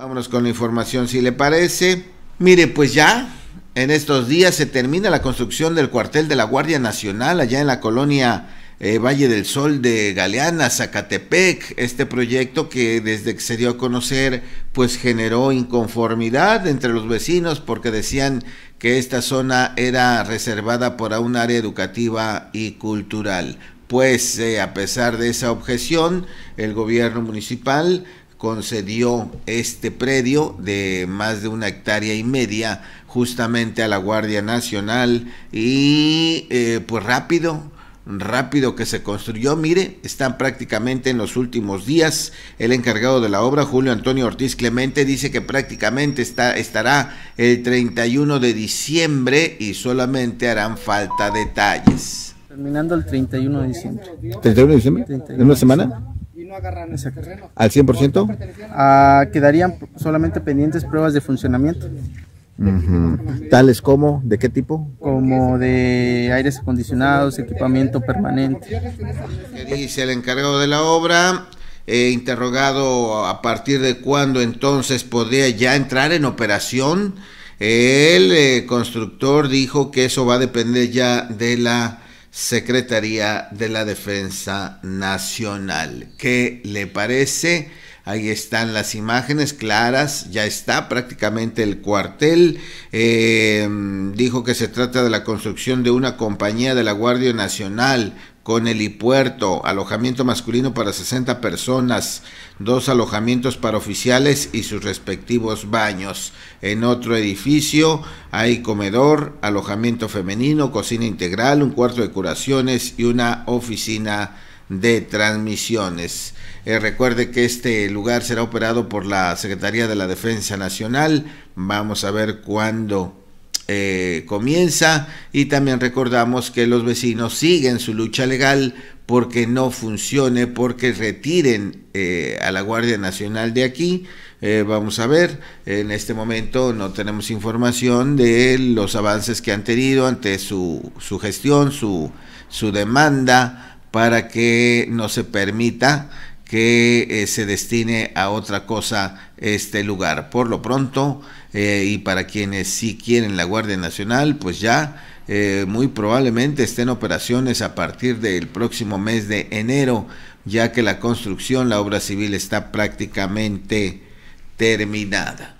Vámonos con la información, si le parece. Mire, pues ya en estos días se termina la construcción del cuartel de la Guardia Nacional allá en la colonia eh, Valle del Sol de Galeana, Zacatepec, este proyecto que desde que se dio a conocer pues generó inconformidad entre los vecinos porque decían que esta zona era reservada para un área educativa y cultural. Pues eh, a pesar de esa objeción, el gobierno municipal concedió este predio de más de una hectárea y media justamente a la Guardia Nacional y eh, pues rápido, rápido que se construyó. Mire, están prácticamente en los últimos días. El encargado de la obra, Julio Antonio Ortiz Clemente, dice que prácticamente está, estará el 31 de diciembre y solamente harán falta detalles. Terminando el 31 de diciembre. ¿31 de diciembre? ¿En una semana? no cien ese terreno. ¿Al 100%? Ah, quedarían solamente pendientes pruebas de funcionamiento. Tales como, ¿de qué tipo? Como de aires acondicionados, equipamiento permanente. dice el encargado de la obra? Eh, interrogado a partir de cuándo entonces podría ya entrar en operación. El eh, constructor dijo que eso va a depender ya de la Secretaría de la Defensa Nacional. ¿Qué le parece? Ahí están las imágenes claras, ya está prácticamente el cuartel. Em, dijo que se trata de la construcción de una compañía de la Guardia Nacional con helipuerto, alojamiento masculino para 60 personas, dos alojamientos para oficiales y sus respectivos baños. En otro edificio hay comedor, alojamiento femenino, cocina integral, un cuarto de curaciones y una oficina de transmisiones. Eh, recuerde que este lugar será operado por la Secretaría de la Defensa Nacional. Vamos a ver cuándo eh, comienza. Y también recordamos que los vecinos siguen su lucha legal porque no funcione, porque retiren eh, a la Guardia Nacional de aquí. vamos a ver, en este momento no tenemos información de los avances que han tenido ante su, su gestión, su, su demanda para que no se permita que eh, se destine a otra cosa este lugar. Por lo pronto, eh, y para quienes sí quieren la Guardia Nacional, pues ya eh, muy probablemente estén operaciones a partir del próximo mes de enero, ya que la construcción, la obra civil está prácticamente terminada.